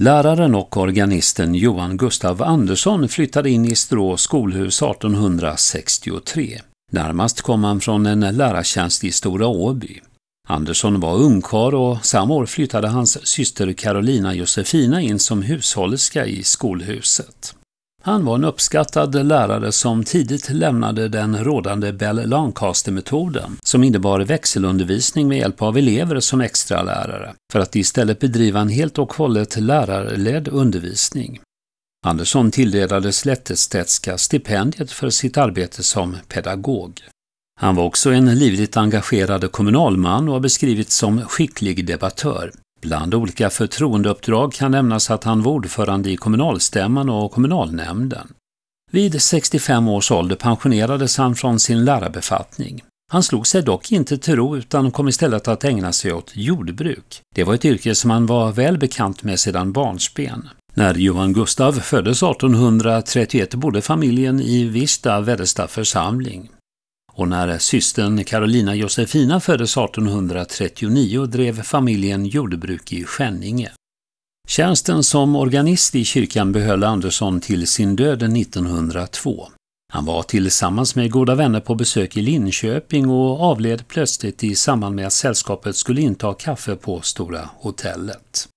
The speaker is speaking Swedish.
Läraren och organisten Johan Gustav Andersson flyttade in i Strå skolhus 1863. Närmast kom han från en lärartjänst i Stora Åby. Andersson var ungkar och samma år flyttade hans syster Carolina Josefina in som hushållerska i skolhuset. Han var en uppskattad lärare som tidigt lämnade den rådande Bell Lancaster-metoden, som innebar växelundervisning med hjälp av elever som extralärare, för att istället bedriva en helt och hållet lärarledd undervisning. Andersson tilldelades Lettestetska stipendiet för sitt arbete som pedagog. Han var också en livligt engagerad kommunalman och har beskrivits som skicklig debattör. Bland olika förtroendeuppdrag kan nämnas att han var ordförande i kommunalstämman och kommunalnämnden. Vid 65 års ålder pensionerades han från sin lärarbefattning. Han slog sig dock inte till ro utan kom istället att ägna sig åt jordbruk. Det var ett yrke som han var väl bekant med sedan barnsben. När Johan Gustav föddes 1831 bodde familjen i Vista Vädersta församling. Och när systern Carolina Josefina föddes 1839 drev familjen jordbruk i Skänninge. Tjänsten som organist i kyrkan behöll Andersson till sin död 1902. Han var tillsammans med goda vänner på besök i Linköping och avled plötsligt i samband med att sällskapet skulle inta kaffe på Stora hotellet.